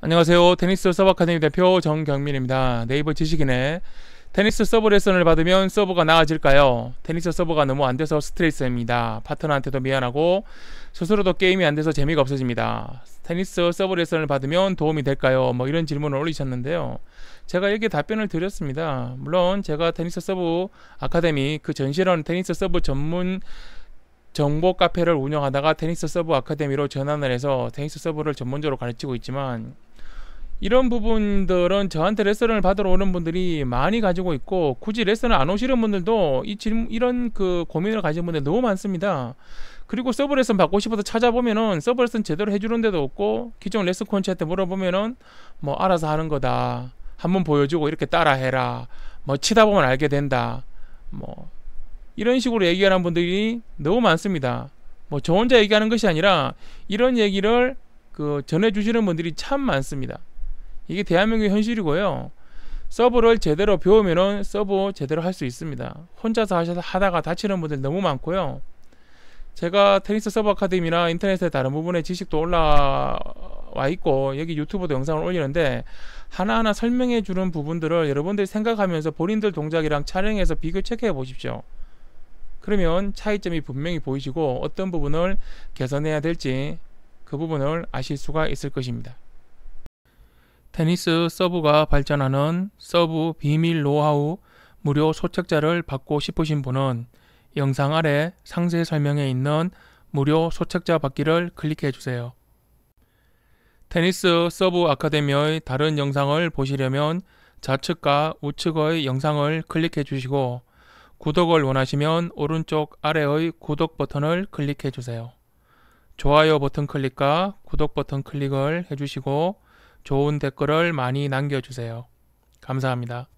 안녕하세요. 테니스 서버 아카데미 대표 정경민입니다. 네이버 지식인의 테니스 서버 레슨을 받으면 서버가 나아질까요? 테니스 서버가 너무 안 돼서 스트레스입니다. 파트너한테도 미안하고 스스로도 게임이 안 돼서 재미가 없어집니다. 테니스 서버 레슨을 받으면 도움이 될까요? 뭐 이런 질문을 올리셨는데요. 제가 여기에 답변을 드렸습니다. 물론 제가 테니스 서버 아카데미 그 전시라는 테니스 서버 전문 정보 카페를 운영하다가 테니스 서버 아카데미로 전환을 해서 테니스 서버를 전문적으로 가르치고 있지만 이런 부분들은 저한테 레슨을 받으러 오는 분들이 많이 가지고 있고 굳이 레슨을 안 오시는 분들도 이 질문 이런 그 고민을 가진 분들 너무 많습니다. 그리고 서브 레슨 받고 싶어서 찾아보면은 서브 레슨 제대로 해주는 데도 없고 기존 레슨 콘치한테 물어보면은 뭐 알아서 하는 거다. 한번 보여주고 이렇게 따라해라. 뭐 치다 보면 알게 된다. 뭐 이런 식으로 얘기하는 분들이 너무 많습니다. 뭐 저 혼자 얘기하는 것이 아니라 이런 얘기를 그 전해주시는 분들이 참 많습니다. 이게 대한민국의 현실이고요. 서브를 제대로 배우면은 서브 제대로 할 수 있습니다. 혼자서 하셔서 하다가 다치는 분들 너무 많고요. 제가 테니스 서브 아카데미나 인터넷에 다른 부분에 지식도 올라와 있고 여기 유튜브도 영상을 올리는데 하나하나 설명해 주는 부분들을 여러분들이 생각하면서 본인들 동작이랑 촬영해서 비교 체크해 보십시오. 그러면 차이점이 분명히 보이시고 어떤 부분을 개선해야 될지 그 부분을 아실 수가 있을 것입니다. 테니스 서브가 발전하는 서브 비밀 노하우 무료 소책자를 받고 싶으신 분은 영상 아래 상세 설명에 있는 무료 소책자 받기를 클릭해 주세요. 테니스 서브 아카데미의 다른 영상을 보시려면 좌측과 우측의 영상을 클릭해 주시고 구독을 원하시면 오른쪽 아래의 구독 버튼을 클릭해 주세요. 좋아요 버튼 클릭과 구독 버튼 클릭을 해주시고 좋은 댓글을 많이 남겨주세요. 감사합니다.